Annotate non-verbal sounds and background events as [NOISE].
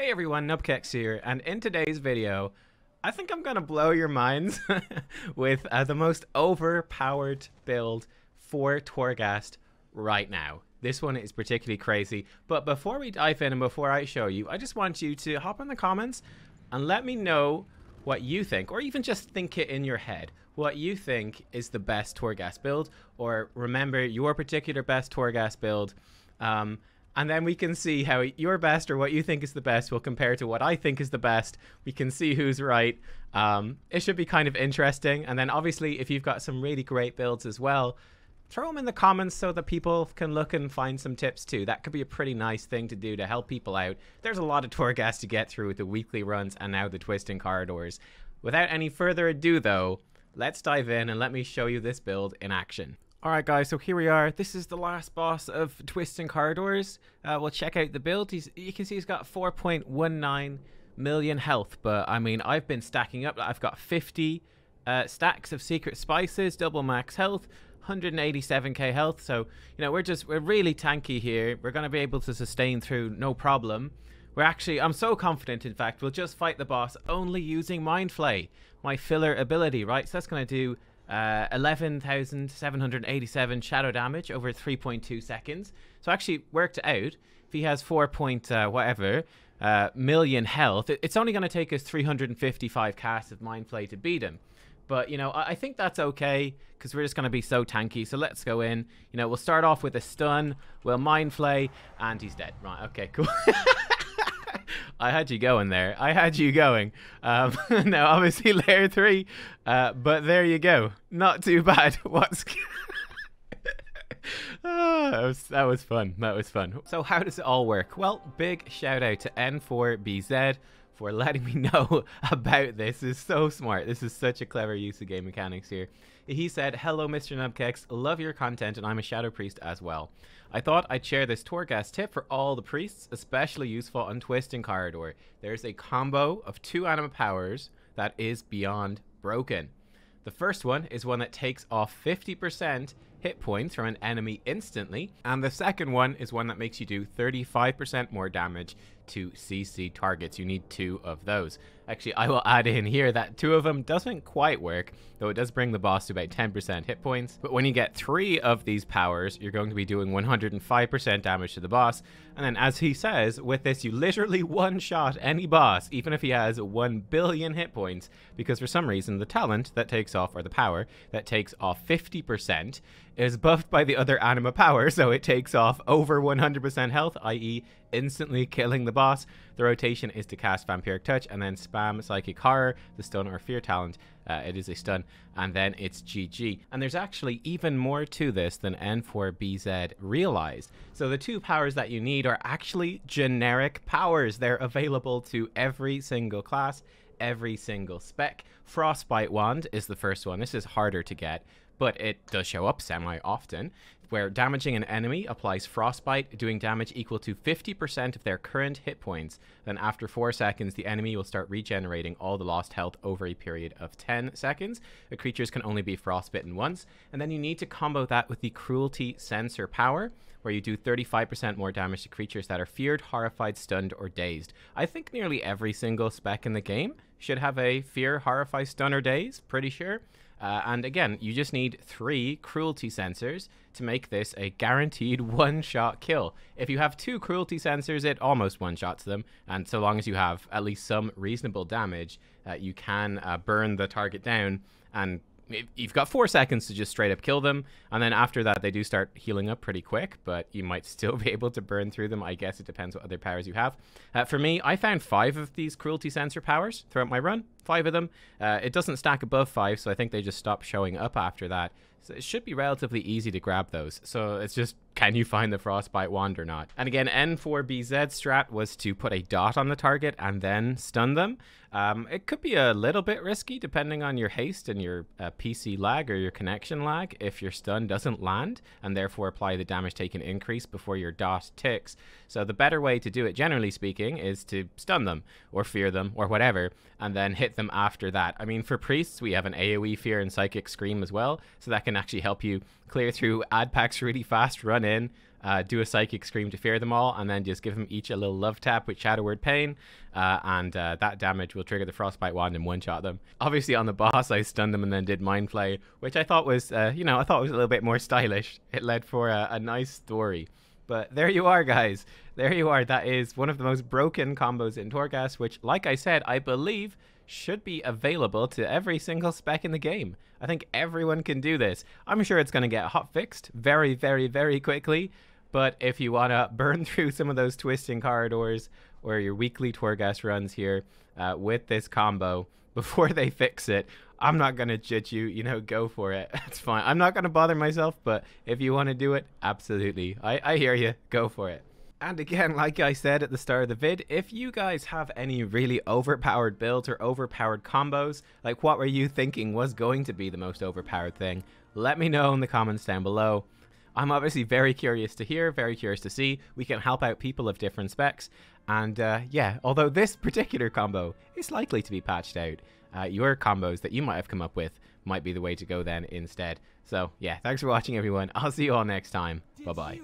Hey everyone, Nubkex here, and in today's video, I think I'm gonna blow your minds [LAUGHS] with uh, the most overpowered build for Torghast right now. This one is particularly crazy, but before we dive in and before I show you, I just want you to hop in the comments and let me know what you think, or even just think it in your head, what you think is the best Torghast build, or remember your particular best Torghast build, um, and then we can see how your best or what you think is the best will compare to what I think is the best. We can see who's right. Um, it should be kind of interesting. And then obviously, if you've got some really great builds as well, throw them in the comments so that people can look and find some tips too. That could be a pretty nice thing to do to help people out. There's a lot of tour gas to get through with the weekly runs and now the twisting corridors. Without any further ado, though, let's dive in and let me show you this build in action. Alright guys, so here we are. This is the last boss of Twists and Corridors. Uh, we'll check out the build. He's, you can see he's got 4.19 million health, but I mean, I've been stacking up. I've got 50 uh, stacks of secret spices, double max health, 187k health. So, you know, we're just, we're really tanky here. We're going to be able to sustain through no problem. We're actually, I'm so confident, in fact, we'll just fight the boss only using Mind Flay, my filler ability, right? So that's going to do uh, 11,787 shadow damage over 3.2 seconds. So actually worked out. If he has 4 point uh, whatever uh, million health, it's only going to take us 355 casts of Mind Play to beat him. But, you know, I, I think that's okay because we're just going to be so tanky. So let's go in. You know, we'll start off with a stun. We'll Mind Flay and he's dead. Right, okay, cool. [LAUGHS] I had you going there. I had you going. Um, [LAUGHS] now, obviously, layer three, uh, but there you go. Not too bad. [LAUGHS] What's. Oh, [LAUGHS] that, was, that was fun. That was fun. So how does it all work? Well, big shout out to N4BZ for letting me [LAUGHS] know about this. this. is so smart. This is such a clever use of game mechanics here. He said, Hello, Mr. Nubkex. Love your content, and I'm a Shadow Priest as well. I thought I'd share this Torghast tip for all the priests, especially useful on Twisting Corridor. There's a combo of two anima powers that is beyond broken. The first one is one that takes off 50% hit points from an enemy instantly, and the second one is one that makes you do 35% more damage to CC targets. You need two of those. Actually, I will add in here that two of them doesn't quite work, though it does bring the boss to about 10% hit points. But when you get three of these powers, you're going to be doing 105% damage to the boss. And then as he says, with this, you literally one-shot any boss, even if he has 1 billion hit points, because for some reason, the talent that takes off, or the power that takes off 50%, is buffed by the other anima power, [LAUGHS] so it takes off over 100% health, i.e instantly killing the boss. The rotation is to cast Vampiric Touch and then spam Psychic Horror, the stun or fear talent. Uh, it is a stun, and then it's GG. And there's actually even more to this than N4BZ realized. So the two powers that you need are actually generic powers. They're available to every single class, every single spec. Frostbite Wand is the first one. This is harder to get but it does show up semi-often, where damaging an enemy applies frostbite, doing damage equal to 50% of their current hit points. Then after 4 seconds, the enemy will start regenerating all the lost health over a period of 10 seconds. The creatures can only be frostbitten once, and then you need to combo that with the cruelty sensor power, where you do 35% more damage to creatures that are feared, horrified, stunned, or dazed. I think nearly every single spec in the game should have a fear, horrify, stun, or daze, pretty sure. Uh, and again, you just need three cruelty sensors to make this a guaranteed [LAUGHS] one shot kill. If you have two cruelty sensors, it almost one shots them. And so long as you have at least some reasonable damage, uh, you can uh, burn the target down. And you've got four seconds to just straight up kill them. And then after that, they do start healing up pretty quick, but you might [LAUGHS] still be able to burn through them. I guess it depends what other powers you have. Uh, for me, I found five of these cruelty sensor powers throughout my run five of them. Uh, it doesn't stack above five, so I think they just stop showing up after that. So it should be relatively easy to grab those. So it's just, can you find the Frostbite Wand or not? And again, N4BZ strat was to put a dot on the target and then stun them. Um, it could be a little bit risky depending on your haste and your uh, PC lag or your connection lag if your stun doesn't land and therefore apply the damage taken increase before your dot ticks. So the better way to do it, generally speaking, is to stun them or fear them or whatever and then hit them them after that. I mean, for priests, we have an AoE fear and psychic scream as well, so that can actually help you clear through [LAUGHS] ad packs really fast, run in, uh, do a psychic scream to fear them all, and then just give them each a little love tap with Shadow Word Pain, uh, and uh, that damage will trigger the Frostbite Wand and one-shot them. Obviously, on the boss, I stunned them and then did Mind Flay, which I thought was, uh, you know, I thought was a little bit more stylish. It led for a, a nice story. But there you are, guys. There you are. That is one of the most broken combos in Torghast, which, like I said, I believe should be available to every single spec in the game. I think everyone can do this. I'm sure it's going to get hot fixed very, very, very quickly. But if you want to [LAUGHS] burn through some of those twisting corridors or your weekly tour guest runs here uh, with this combo [LAUGHS] before they fix it, I'm not going to judge you. You know, go for it. [LAUGHS] That's fine. I'm not going to bother myself, but if you want to do it, absolutely. I, I hear you. Go for it. And again, like I said at the start of the vid, if you guys have any really overpowered builds or overpowered combos, like what were you thinking was going to be the most overpowered thing, let me know in the comments down below. I'm obviously very curious to hear, very curious to see. We can help out people of different specs. And uh, yeah, although this particular combo is likely to be patched out, uh, your combos that you might have come up with might be the way to go then instead. So yeah, thanks for watching everyone. I'll see you all next time. Bye bye.